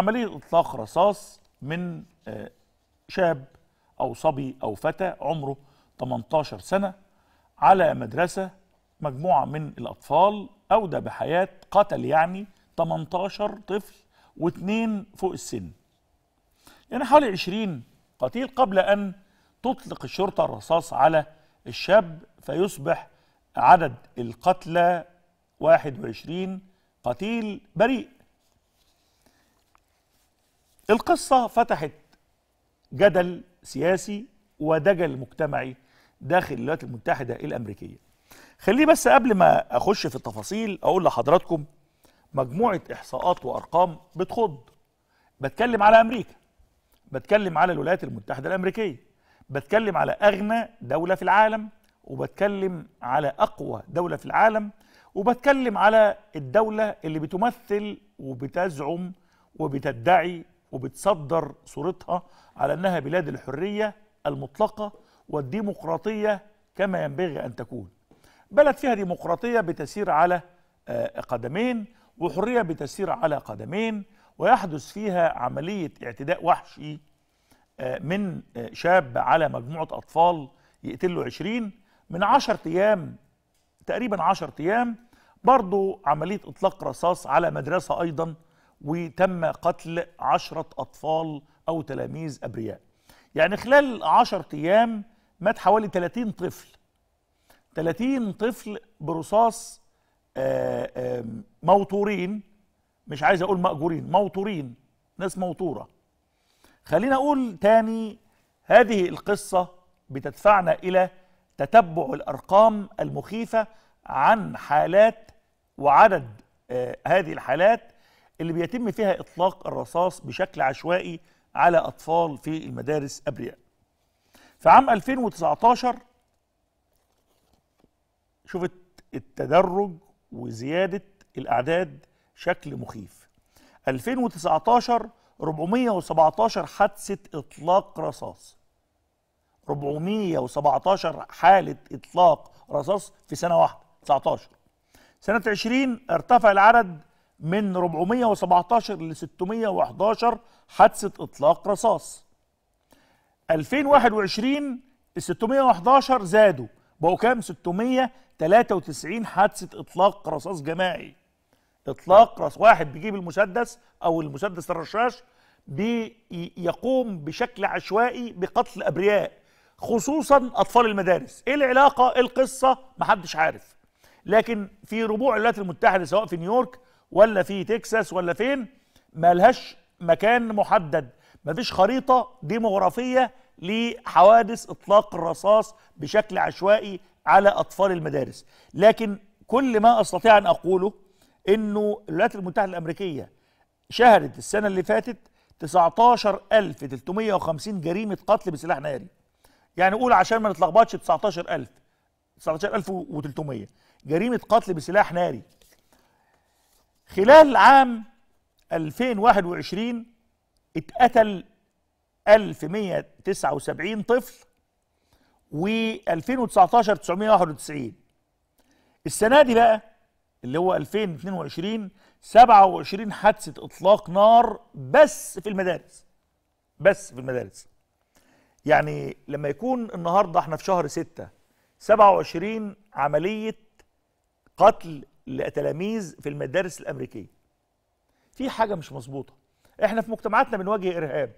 عملية إطلاق رصاص من آه، شاب أو صبي أو فتى عمره 18 سنة على مدرسة مجموعة من الأطفال أودى بحياة قتل يعني 18 طفل واثنين فوق السن يعني حوالي 20 قتيل قبل أن تطلق الشرطة الرصاص على الشاب فيصبح عدد القتلى 21 قتيل بريء القصة فتحت جدل سياسي ودجل مجتمعي داخل الولايات المتحدة الأمريكية خليه بس قبل ما أخش في التفاصيل أقول لحضراتكم مجموعة إحصاءات وأرقام بتخض بتكلم على أمريكا بتكلم على الولايات المتحدة الأمريكية بتكلم على أغنى دولة في العالم وبتكلم على أقوى دولة في العالم وبتكلم على الدولة اللي بتمثل وبتزعم وبتدعي وبتصدر صورتها على أنها بلاد الحرية المطلقة والديمقراطية كما ينبغي أن تكون بلد فيها ديمقراطية بتسير على آه، قدمين وحرية بتسير على قدمين ويحدث فيها عملية اعتداء وحشي آه، من آه، شاب على مجموعة أطفال يقتله 20 من 10 أيام تقريبا 10 أيام برضه عملية إطلاق رصاص على مدرسة أيضا وتم قتل عشرة أطفال أو تلاميذ أبرياء يعني خلال عشر أيام مات حوالي 30 طفل 30 طفل برصاص آه، موتورين مش عايز أقول مأجورين موتورين ناس موتورة خلينا أقول تاني هذه القصة بتدفعنا إلى تتبع الأرقام المخيفة عن حالات وعدد آه، هذه الحالات اللي بيتم فيها إطلاق الرصاص بشكل عشوائي على أطفال في المدارس أبرياء في عام 2019 شفت التدرج وزيادة الأعداد شكل مخيف 2019 417 حادثة إطلاق رصاص 417 حالة إطلاق رصاص في سنة واحدة 19 سنة 20 ارتفع العدد من 417 ل 611 حادثة إطلاق رصاص 2021 ال 611 زادوا بقوا كام 693 حادثة إطلاق رصاص جماعي إطلاق رصاص واحد بيجيب المسدس أو المسدس الرشاش بيقوم بشكل عشوائي بقتل أبرياء خصوصا أطفال المدارس إيه العلاقة إيه القصة محدش عارف لكن في ربوع الولايات المتحدة سواء في نيويورك ولا في تكساس ولا فين مالهاش مكان محدد مفيش خريطة ديموغرافية لحوادث إطلاق الرصاص بشكل عشوائي على أطفال المدارس لكن كل ما أستطيع أن أقوله أنه الولايات المتحدة الأمريكية شهدت السنة اللي فاتت 19350 جريمة قتل بسلاح ناري يعني قول عشان ما نتلخبطش 19000 19300 جريمة قتل بسلاح ناري خلال عام 2021 اتقتل 1179 طفل و2019 991 السنة دي بقى اللي هو 2022 27 حادثة إطلاق نار بس في المدارس بس في المدارس يعني لما يكون النهاردة احنا في شهر 6 27 عملية قتل لتلاميذ في المدارس الامريكيه في حاجه مش مظبوطه احنا في مجتمعاتنا بنواجه ارهاب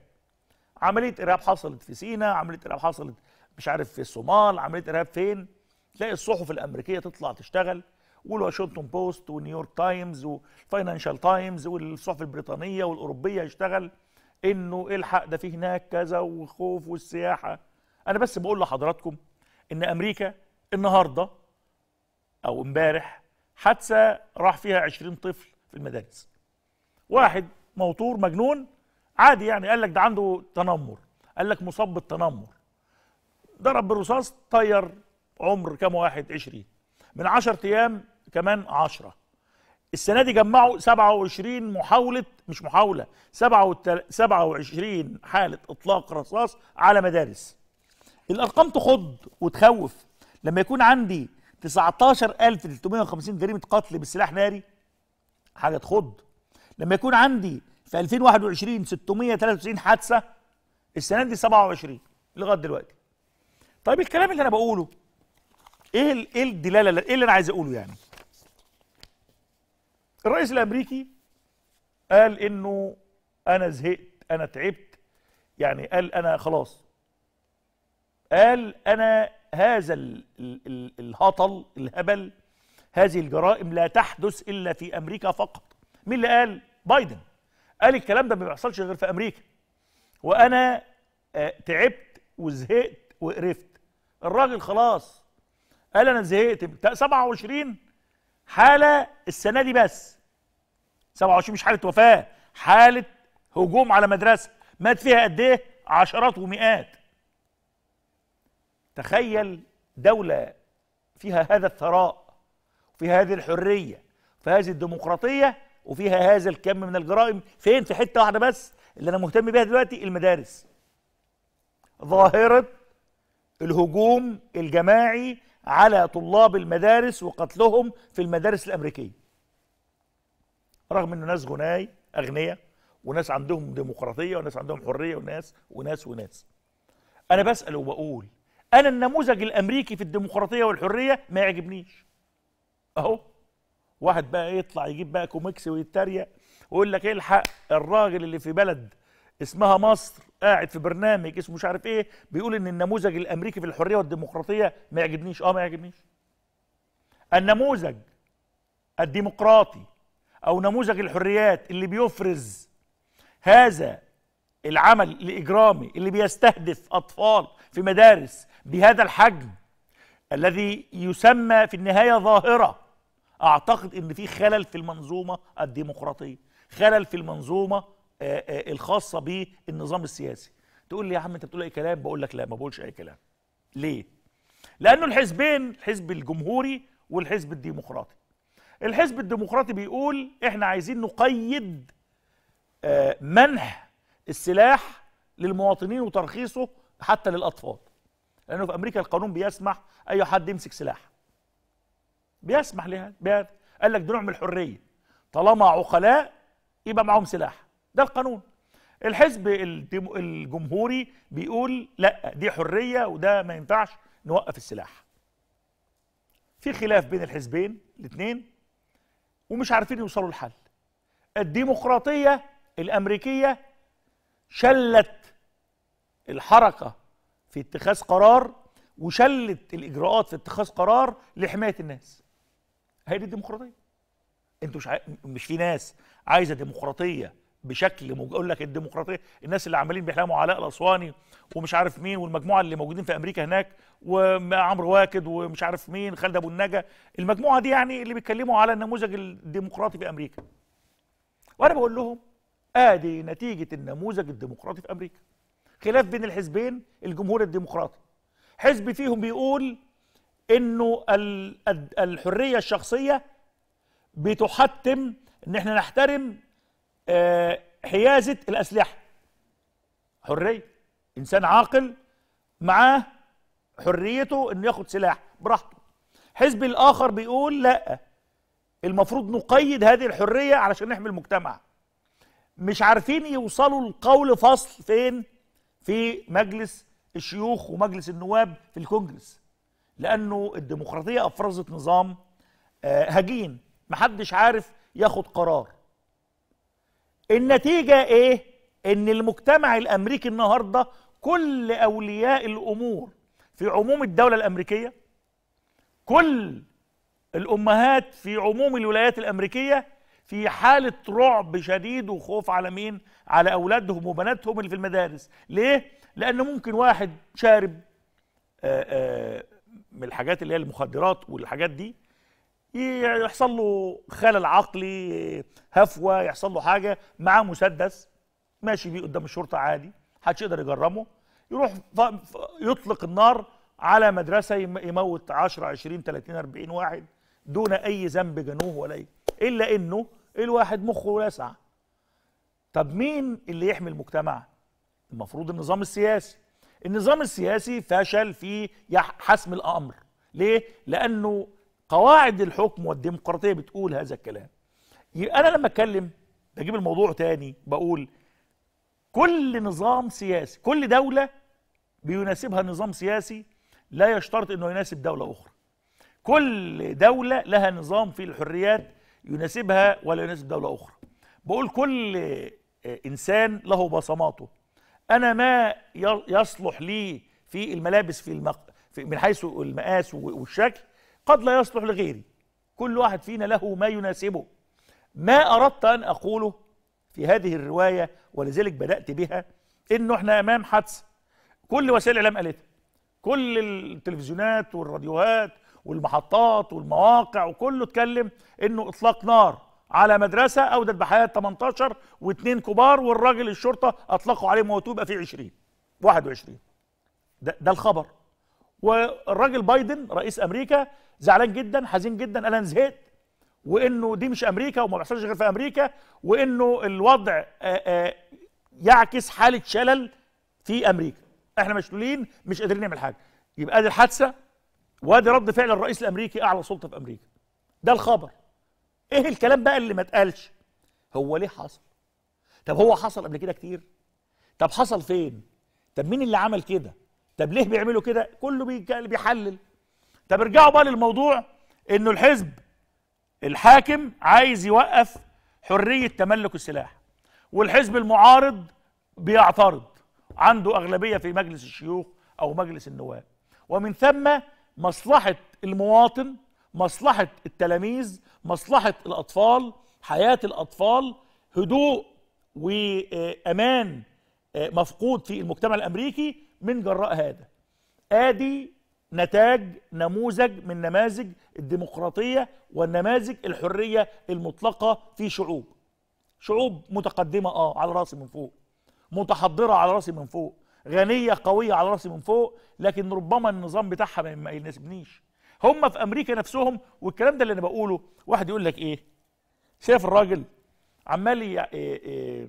عمليه ارهاب حصلت في سينا، عمليه ارهاب حصلت مش عارف في الصومال عمليه ارهاب فين تلاقي الصحف الامريكيه تطلع تشتغل والواشنطن بوست ونيويورك تايمز والفاينانشال تايمز والصحف البريطانيه والاوروبيه يشتغل انه إيه الحق ده في هناك كذا والخوف والسياحه انا بس بقول لحضراتكم ان امريكا النهارده او امبارح حادثه راح فيها 20 طفل في المدارس واحد موتور مجنون عادي يعني قال لك ده عنده تنمر قال لك مصاب بالتنمر ضرب بالرصاص طير عمر كام واحد 20 من 10 ايام كمان 10 السنه دي جمعوا 27 محاوله مش محاوله 27 حاله اطلاق رصاص على مدارس الارقام تخض وتخوف لما يكون عندي 19350 جريمه قتل بالسلاح ناري حاجه تخض لما يكون عندي في 2021 693 حادثه السنه دي 27 لغايه دلوقتي طيب الكلام اللي انا بقوله ايه ايه الدلاله ايه اللي انا عايز اقوله يعني الرئيس الامريكي قال انه انا زهقت انا تعبت يعني قال انا خلاص قال انا هذا الهطل الهبل هذه الجرائم لا تحدث إلا في أمريكا فقط مين اللي قال؟ بايدن قال الكلام ده ما بيحصلش غير في أمريكا وأنا آه، تعبت وزهقت وقرفت الراجل خلاص قال أنا زهقت 27 حالة السنة دي بس 27 مش حالة وفاة حالة هجوم على مدرسة مات فيها قد إيه؟ عشرات ومئات تخيل دولة فيها هذا الثراء وفيها هذه الحرية وفيها هذه الديمقراطية وفيها هذا الكم من الجرائم فين في حتة واحدة بس اللي أنا مهتم بيها دلوقتي المدارس ظاهرة الهجوم الجماعي على طلاب المدارس وقتلهم في المدارس الأمريكية رغم أنه ناس غناي أغنياء وناس عندهم ديمقراطية وناس عندهم حرية وناس وناس وناس أنا بسأل وبقول انا النموذج الامريكي في الديمقراطيه والحريه ما يعجبنيش اهو واحد بقى يطلع يجيب بقى كوميكس ويتريق ويقول لك إيه الحق الراجل اللي في بلد اسمها مصر قاعد في برنامج اسمه مش عارف ايه بيقول ان النموذج الامريكي في الحريه والديمقراطيه ما يعجبنيش اه ما يعجبنيش النموذج الديمقراطي او نموذج الحريات اللي بيفرز هذا العمل الاجرامي اللي بيستهدف اطفال في مدارس بهذا الحجم الذي يسمى في النهاية ظاهرة أعتقد أن في خلل في المنظومة الديمقراطية خلل في المنظومة آه، آه، الخاصة بالنظام السياسي تقول لي يا عم أنت بتقول أي كلام بقول لك لا ما بقولش أي كلام ليه؟ لأنه الحزبين الحزب الجمهوري والحزب الديمقراطي الحزب الديمقراطي بيقول احنا عايزين نقيد آه، منح السلاح للمواطنين وترخيصه حتى للاطفال لانه في امريكا القانون بيسمح اي حد يمسك سلاح بيسمح لهذا قال لك ده نوع من الحريه طالما عقلاء يبقى معاهم سلاح ده القانون الحزب الجمهوري بيقول لا دي حريه وده ما ينفعش نوقف السلاح في خلاف بين الحزبين الاثنين ومش عارفين يوصلوا لحل الديمقراطيه الامريكيه شلت الحركه في اتخاذ قرار وشلت الاجراءات في اتخاذ قرار لحمايه الناس هي دي الديمقراطيه انتوا مش مش في ناس عايزه ديمقراطيه بشكل مج... اقول لك الديمقراطيه الناس اللي عمالين بيحلموا علاء الاسواني ومش عارف مين والمجموعه اللي موجودين في امريكا هناك وعمرو واكد ومش عارف مين خالد ابو النجا المجموعه دي يعني اللي بيتكلموا على النموذج الديمقراطي في امريكا وانا بقول لهم ادي نتيجه النموذج الديمقراطي في امريكا خلاف بين الحزبين الجمهور الديمقراطي حزب فيهم بيقول انه الحريه الشخصيه بتحتم ان احنا نحترم آه، حيازه الاسلحه حريه انسان عاقل معاه حريته انه ياخد سلاح براحته حزب الاخر بيقول لا المفروض نقيد هذه الحريه علشان نحمي المجتمع مش عارفين يوصلوا لقول فصل فين في مجلس الشيوخ ومجلس النواب في الكونجرس لانه الديمقراطيه افرزت نظام آه، هجين محدش عارف ياخد قرار النتيجه ايه ان المجتمع الامريكي النهارده كل اولياء الامور في عموم الدوله الامريكيه كل الامهات في عموم الولايات الامريكيه في حالة رعب شديد وخوف على مين؟ على أولادهم وبناتهم اللي في المدارس ليه؟ لأن ممكن واحد شارب آآ آه، آآ آه، من الحاجات اللي هي المخدرات والحاجات دي يحصل له خلل عقلي هفوة يحصل له حاجة معاه مسدس ماشي بيه قدام الشرطة عادي محدش يقدر يجرمه يروح يطلق النار على مدرسة يموت 10 20 30 40 واحد دون أي ذنب جنوه ولا إلا إنه الواحد مخه واسع طب مين اللي يحمي المجتمع المفروض النظام السياسي النظام السياسي فشل في حسم الامر ليه لانه قواعد الحكم والديمقراطيه بتقول هذا الكلام انا لما اتكلم بجيب الموضوع تاني بقول كل نظام سياسي كل دوله بيناسبها نظام سياسي لا يشترط انه يناسب دوله اخرى كل دوله لها نظام في الحريات يناسبها ولا يناسب دولة أخرى بقول كل إنسان له بصماته أنا ما يصلح لي في الملابس في, المق... في من حيث المقاس والشكل قد لا يصلح لغيري كل واحد فينا له ما يناسبه ما أردت أن أقوله في هذه الرواية ولذلك بدأت بها إنه إحنا أمام حادثة كل وسائل الإعلام قالتها كل التلفزيونات والراديوهات والمحطات والمواقع وكله اتكلم انه اطلاق نار على مدرسه اودت بحياه 18 واثنين كبار والراجل الشرطه اطلقوا عليه موتوه يبقى فيه 20 21 ده, ده الخبر والراجل بايدن رئيس امريكا زعلان جدا حزين جدا قال انا زهقت وانه دي مش امريكا وما بيحصلش غير في امريكا وانه الوضع آآ آآ يعكس حاله شلل في امريكا احنا مشلولين مش قادرين نعمل حاجه يبقى دي الحادثه وادي رد فعل الرئيس الامريكي اعلى سلطه في امريكا ده الخبر ايه الكلام بقى اللي ما اتقالش هو ليه حصل طب هو حصل قبل كده كتير طب حصل فين طب مين اللي عمل كده طب ليه بيعملوا كده كله بيحلل طب ارجعوا بقى للموضوع انه الحزب الحاكم عايز يوقف حريه تملك السلاح والحزب المعارض بيعترض عنده اغلبيه في مجلس الشيوخ او مجلس النواب ومن ثم مصلحه المواطن مصلحه التلاميذ مصلحه الاطفال حياه الاطفال هدوء وامان آه، مفقود في المجتمع الامريكي من جراء هذا ادي نتاج نموذج من نماذج الديمقراطيه والنماذج الحريه المطلقه في شعوب شعوب متقدمه اه على راسي من فوق متحضره على راسي من فوق غنيه قويه على راسي من فوق لكن ربما النظام بتاعها ما يناسبنيش هم في امريكا نفسهم والكلام ده اللي انا بقوله واحد يقول لك ايه شايف الراجل عمال إيه، إيه،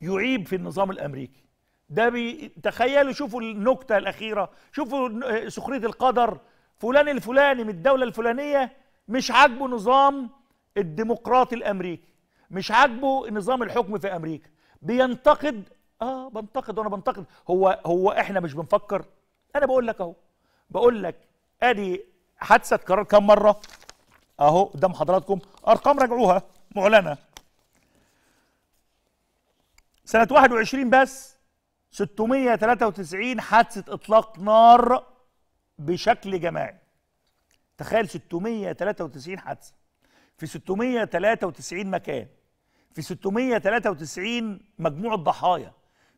يعيب في النظام الامريكي ده بي... تخيلوا شوفوا النكته الاخيره شوفوا سخريه القدر فلان الفلاني من الدوله الفلانيه مش عاجبه نظام الديمقراطي الامريكي مش عاجبه نظام الحكم في امريكا بينتقد اه بنتقد وانا بنتقد هو هو احنا مش بنفكر انا بقول لك اهو بقول لك ادي حادثه اتكررت كام مره اهو قدام حضراتكم ارقام راجعوها معلنه سنه 21 بس 693 حادثه اطلاق نار بشكل جماعي تخيل 693 حادثه في 693 مكان في 693 مجموعه ضحايا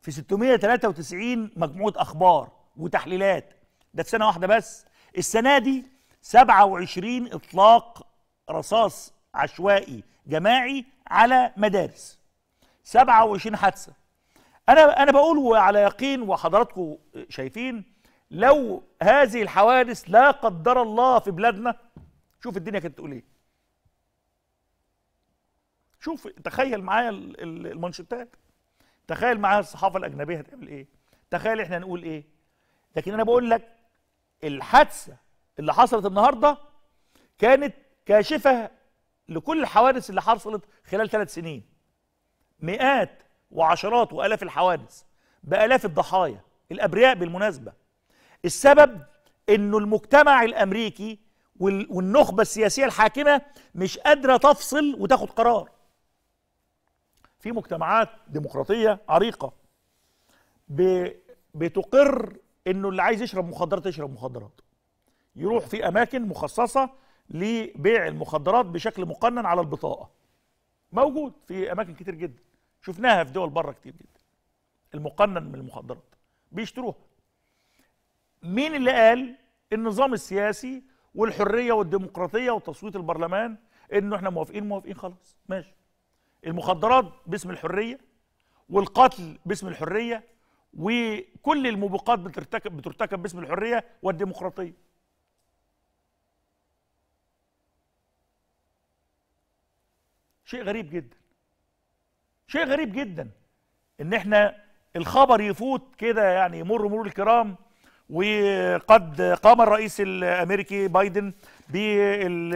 في 693 مجموعة أخبار وتحليلات ده في سنة واحدة بس السنة دي 27 إطلاق رصاص عشوائي جماعي على مدارس 27 حادثة أنا أنا بقول على يقين وحضراتكم شايفين لو هذه الحوادث لا قدر الله في بلادنا شوف الدنيا كانت تقول ايه شوف تخيل معايا المانشيتات تخيل معايا الصحافه الاجنبيه هتعمل ايه تخيل احنا نقول ايه لكن انا بقول لك الحادثه اللي حصلت النهارده كانت كاشفه لكل الحوادث اللي حصلت خلال ثلاث سنين مئات وعشرات والاف الحوادث بالاف الضحايا الابرياء بالمناسبه السبب انه المجتمع الامريكي والنخبه السياسيه الحاكمه مش قادره تفصل وتاخد قرار في مجتمعات ديمقراطيه عريقه بتقر انه اللي عايز يشرب مخدرات يشرب مخدرات يروح في اماكن مخصصه لبيع المخدرات بشكل مقنن على البطاقه موجود في اماكن كتير جدا شفناها في دول بره كتير جدا المقنن من المخدرات بيشتروها مين اللي قال النظام السياسي والحريه والديمقراطيه وتصويت البرلمان انه احنا موافقين موافقين خلاص ماشي المخدرات باسم الحريه والقتل باسم الحريه وكل الموبقات بترتكب بترتكب باسم الحريه والديمقراطيه شيء غريب جدا شيء غريب جدا ان احنا الخبر يفوت كده يعني يمر مرور الكرام وقد قام الرئيس الامريكي بايدن بال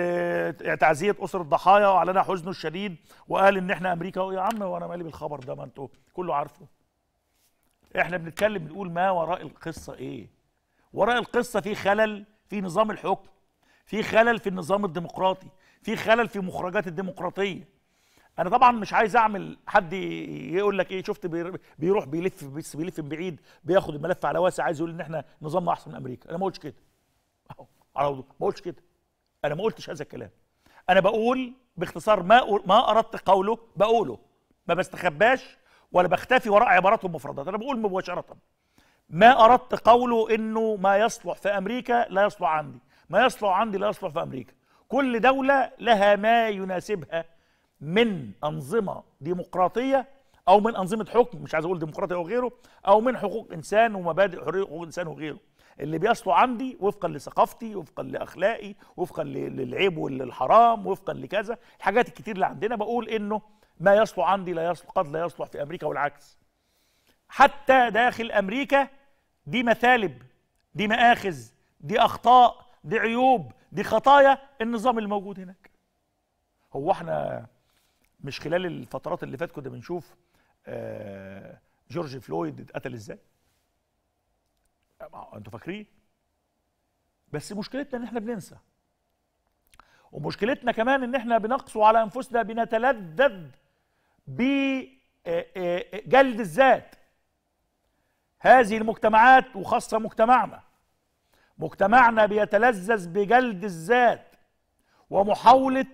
تعزيه اسر الضحايا واعلن حزنه الشديد وقال ان احنا امريكا يا عم وانا مالي بالخبر ده ما انتوا كله عارفه احنا بنتكلم بنقول ما وراء القصه ايه وراء القصه في خلل في نظام الحكم في خلل في النظام الديمقراطي في خلل في مخرجات الديمقراطيه انا طبعا مش عايز اعمل حد يقول لك ايه شفت بيروح بيلف بس بيلف بعيد بياخد الملف على واسع عايز يقول ان احنا نظامنا احسن من امريكا انا ما قلتش كده اهو على ما قلتش كده انا ما قلتش هذا الكلام انا بقول باختصار ما ما اردت قوله بقوله ما بستخباش ولا بختفي وراء عبارات ومفردات انا بقول مباشره ما اردت قوله انه ما يصلح في امريكا لا يصلح عندي ما يصلح عندي لا يصلح في امريكا كل دوله لها ما يناسبها من انظمه ديمقراطيه او من انظمه حكم مش عايز اقول ديمقراطيه او غيره او من حقوق انسان ومبادئ حريه حقوق انسان وغيره اللي بيصلوا عندي وفقا لثقافتي وفقا لاخلاقي وفقا للعيب والحرام وفقا لكذا الحاجات الكتير اللي عندنا بقول انه ما يصلح عندي لا يصلح قد لا يصلح في امريكا والعكس حتى داخل امريكا دي مثالب دي مآخذ دي اخطاء دي عيوب دي خطايا النظام الموجود هناك هو احنا مش خلال الفترات اللي فاتت كنا بنشوف آه، جورج فلويد اتقتل ازاي انتوا فاكرين بس مشكلتنا ان احنا بننسى ومشكلتنا كمان ان احنا بنقسو على انفسنا بنتلذذ بجلد آه، آه، آه، الذات هذه المجتمعات وخاصه مجتمعنا مجتمعنا بيتلذذ بجلد الذات ومحاوله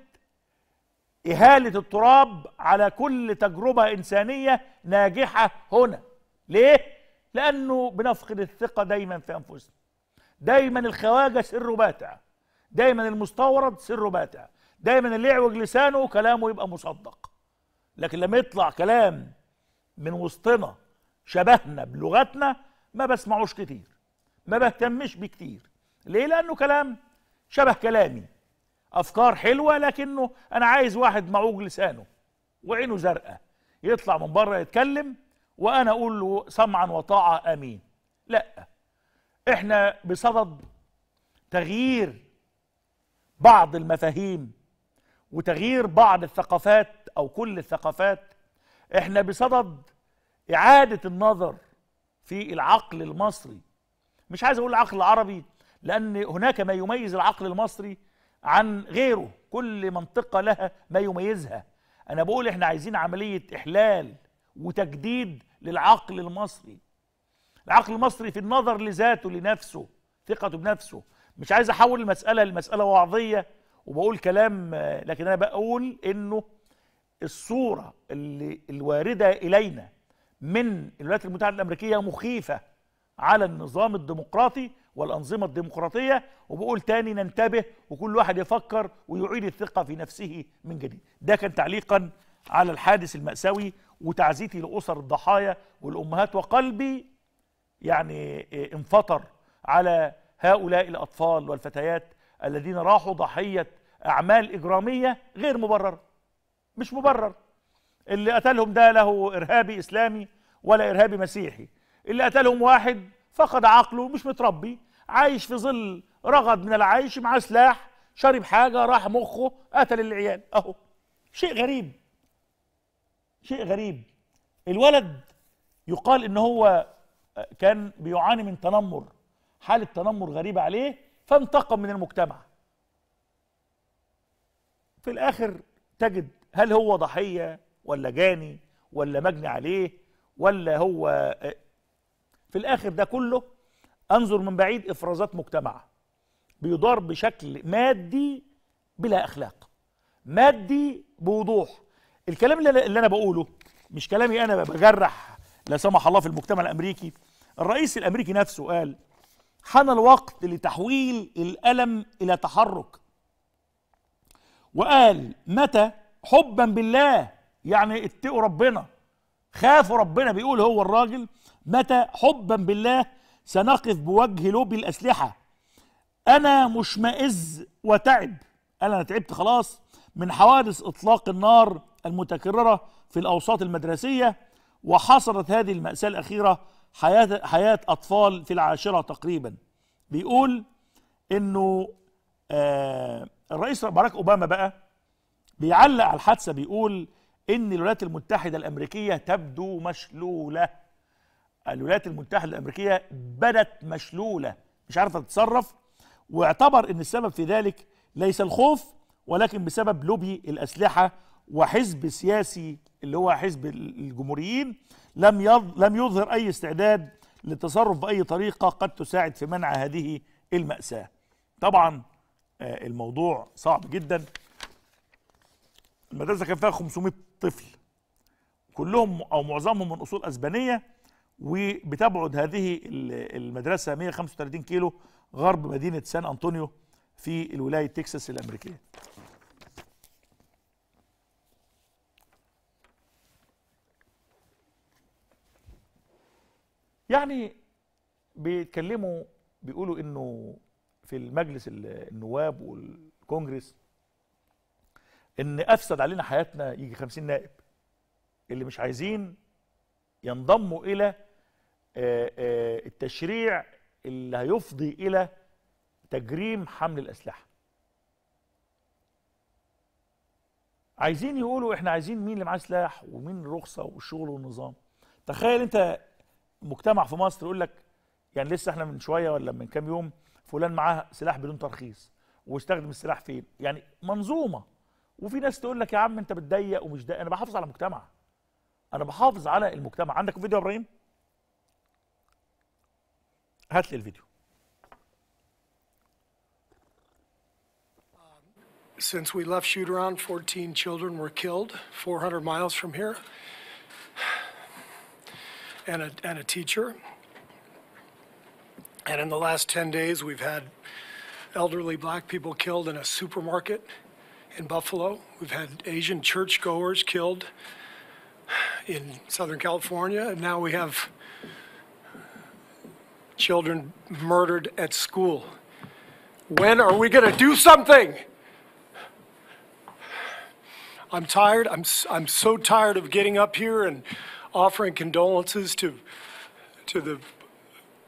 اهاله التراب على كل تجربه انسانيه ناجحه هنا ليه لأنه بنفقد الثقة دايما في أنفسنا دايما الخواجة سره باتع دايما المستورد سره باتع دايما اللي يعوج لسانه كلامه يبقى مصدق لكن لما يطلع كلام من وسطنا شبهنا بلغتنا ما بسمعوش كتير ما بهتمش بيه كتير ليه لانه كلام شبه كلامي افكار حلوه لكنه انا عايز واحد معوج لسانه وعينه زرقاء يطلع من بره يتكلم وانا اقول له سمعا وطاعه امين لا احنا بصدد تغيير بعض المفاهيم وتغيير بعض الثقافات او كل الثقافات احنا بصدد اعاده النظر في العقل المصري مش عايز اقول العقل العربي لان هناك ما يميز العقل المصري عن غيره كل منطقه لها ما يميزها انا بقول احنا عايزين عمليه احلال وتجديد للعقل المصري العقل المصري في النظر لذاته لنفسه ثقته بنفسه مش عايز احول المساله لمساله وعظيه وبقول كلام لكن انا بقول انه الصوره اللي الوارده الينا من الولايات المتحده الامريكيه مخيفه على النظام الديمقراطي والانظمه الديمقراطيه وبقول تاني ننتبه وكل واحد يفكر ويعيد الثقه في نفسه من جديد ده كان تعليقا على الحادث الماساوي وتعزيتي لأسر الضحايا والأمهات وقلبي يعني آه، انفطر على هؤلاء الأطفال والفتيات الذين راحوا ضحية أعمال إجرامية غير مبررة مش مبرر اللي قتلهم ده له إرهابي إسلامي ولا إرهابي مسيحي اللي قتلهم واحد فقد عقله مش متربي عايش في ظل رغد من العيش معاه سلاح شرب حاجة راح مخه قتل العيال أهو شيء غريب شيء غريب الولد يقال ان هو آه، كان بيعاني من تنمر حالة تنمر غريبة عليه فانتقم من المجتمع في الآخر تجد هل هو ضحية ولا جاني ولا مجني عليه ولا هو آه، في الآخر ده كله أنظر من بعيد إفرازات مجتمع بيدار بشكل مادي بلا أخلاق مادي بوضوح الكلام اللي انا بقوله مش كلامي انا بجرح لا سمح الله في المجتمع الامريكي الرئيس الامريكي نفسه قال حان الوقت لتحويل الالم الى تحرك وقال متى حبا بالله يعني اتقوا ربنا خافوا ربنا بيقول هو الراجل متى حبا بالله سنقف بوجه لوب الاسلحه انا مشمئز وتعب انا تعبت خلاص من حوادث اطلاق النار المتكررة في الأوساط المدرسية وحصرت هذه المأساة الأخيرة حياة, حياة أطفال في العاشرة تقريبا بيقول أنه آه الرئيس باراك أوباما بقى بيعلق على الحادثة بيقول أن الولايات المتحدة الأمريكية تبدو مشلولة الولايات المتحدة الأمريكية بدت مشلولة مش عارفة تتصرف واعتبر أن السبب في ذلك ليس الخوف ولكن بسبب لوبي الأسلحة وحزب سياسي اللي هو حزب الجمهوريين لم لم يظهر اي استعداد للتصرف باي طريقه قد تساعد في منع هذه الماساه. طبعا آه، الموضوع صعب جدا. المدرسه كان فيها 500 طفل كلهم او معظمهم من اصول اسبانيه وبتبعد هذه المدرسه 135 كيلو غرب مدينه سان انطونيو في الولايه تكساس الامريكيه. يعني بيتكلموا بيقولوا انه في المجلس النواب والكونجرس ان افسد علينا حياتنا يجي 50 نائب اللي مش عايزين ينضموا الى التشريع اللي هيفضي الى تجريم حمل الاسلحه عايزين يقولوا احنا عايزين مين اللي معاه سلاح ومين رخصه والشغل والنظام تخيل انت مجتمع في مصر يقول لك يعني لسه احنا من شويه ولا من كام يوم فلان معاه سلاح بدون ترخيص واستخدم السلاح فين يعني منظومه وفي ناس تقول لك يا عم انت بتضيق ومش ده انا بحافظ على مجتمع انا بحافظ على المجتمع عندك فيديو يا ابراهيم هات لي الفيديو Since we left shoot around 14 children were killed 400 miles from here. and a, and a teacher. And in the last 10 days, we've had elderly black people killed in a supermarket in Buffalo. We've had Asian churchgoers killed in Southern California. And now we have children murdered at school. When are we going to do something? I'm tired. I'm, I'm so tired of getting up here and offering condolences to, to the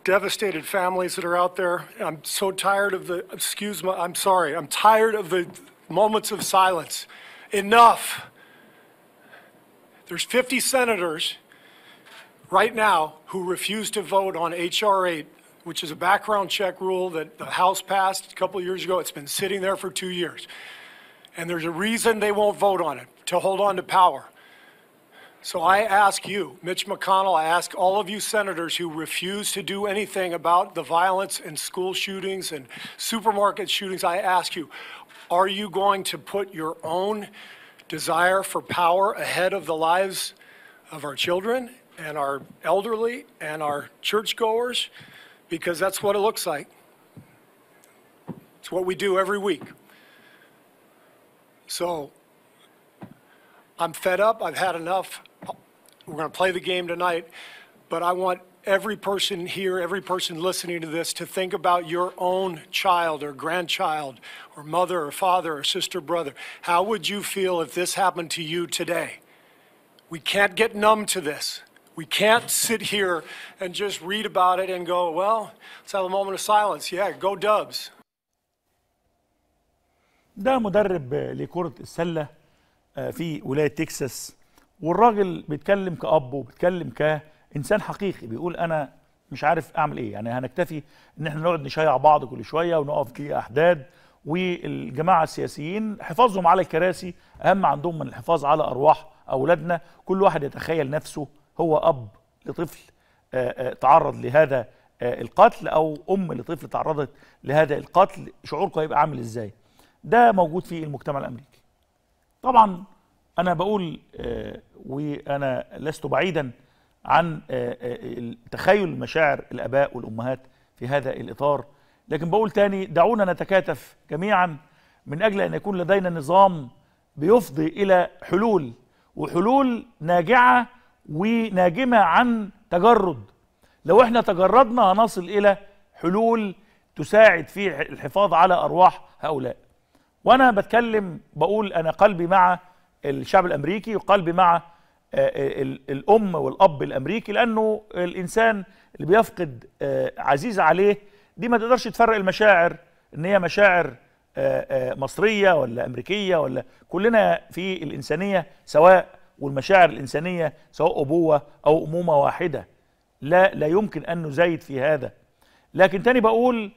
devastated families that are out there. I'm so tired of the, excuse me, I'm sorry, I'm tired of the moments of silence. Enough. There's 50 senators right now who refuse to vote on H.R. 8, which is a background check rule that the House passed a couple years ago. It's been sitting there for two years. And there's a reason they won't vote on it to hold on to power. So I ask you, Mitch McConnell, I ask all of you senators who refuse to do anything about the violence and school shootings and supermarket shootings, I ask you, are you going to put your own desire for power ahead of the lives of our children and our elderly and our churchgoers? Because that's what it looks like. It's what we do every week. So I'm fed up, I've had enough. We're going to play the game tonight, but I want every person here, every person listening to this, to think about your own child or grandchild or mother or father or sister, brother. How would you feel if this happened to you today? We can't get numb to this. We can't sit here and just read about it and go, well, let's have a moment of silence. Yeah, go Dubs. ده مدرب لكرة السلة آه، في ولايه تكساس والراجل بيتكلم كاب وبيتكلم كانسان حقيقي بيقول انا مش عارف اعمل ايه يعني هنكتفي ان احنا نقعد نشيع بعض كل شويه ونقف في احداد والجماعه السياسيين حفاظهم على الكراسي اهم عندهم من الحفاظ على ارواح اولادنا كل واحد يتخيل نفسه هو اب لطفل آه، آه، تعرض لهذا القتل او ام لطفل تعرضت لهذا القتل شعوركم هيبقى عامل ازاي ده موجود في المجتمع الامريكي طبعا انا بقول آه، وانا لست بعيدا عن آه، آه، تخيل مشاعر الاباء والامهات في هذا الاطار لكن بقول تاني دعونا نتكاتف جميعا من اجل ان يكون لدينا نظام بيفضي الى حلول وحلول ناجعه وناجمه عن تجرد لو احنا تجردنا هنصل الى حلول تساعد في الحفاظ على ارواح هؤلاء وانا بتكلم بقول انا قلبي مع الشعب الامريكي وقلبي مع آه، آه، الام والاب الامريكي لانه الانسان اللي بيفقد آه، عزيز عليه دي ما تقدرش تفرق المشاعر ان هي مشاعر مصريه ولا امريكيه ولا كلنا في الانسانيه سواء والمشاعر الانسانيه سواء ابوه او امومه واحده لا لا يمكن ان نزايد في هذا لكن تاني بقول